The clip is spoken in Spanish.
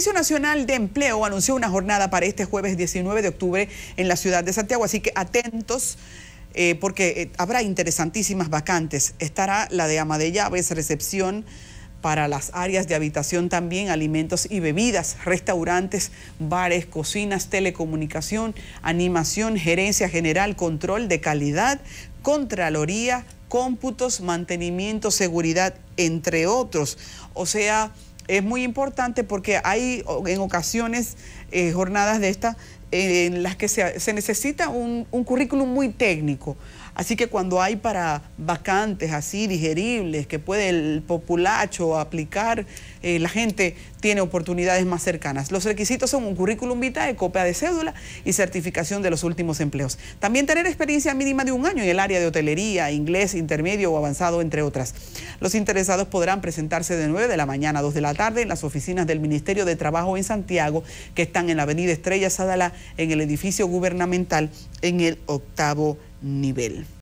El Servicio Nacional de Empleo anunció una jornada para este jueves 19 de octubre en la ciudad de Santiago, así que atentos. Eh, porque eh, habrá interesantísimas vacantes. Estará la de ama de llaves, recepción para las áreas de habitación también, alimentos y bebidas, restaurantes, bares, cocinas, telecomunicación, animación, gerencia general, control de calidad, contraloría, cómputos, mantenimiento, seguridad, entre otros. O sea, es muy importante porque hay en ocasiones eh, jornadas de esta en las que se, necesita un, currículum muy técnico. Así que cuando hay para vacantes así digeribles que puede el populacho aplicar, eh, la gente tiene oportunidades más cercanas. Los requisitos son un currículum vitae, copia de cédula y certificación de los últimos empleos. También tener experiencia mínima de un año en el área de hotelería, inglés, intermedio o avanzado, entre otras. Los interesados podrán presentarse de 9 de la mañana a 2 de la tarde en las oficinas del Ministerio de Trabajo en Santiago, que están en la Avenida Estrella Sadala en el edificio gubernamental en el octavo nivel.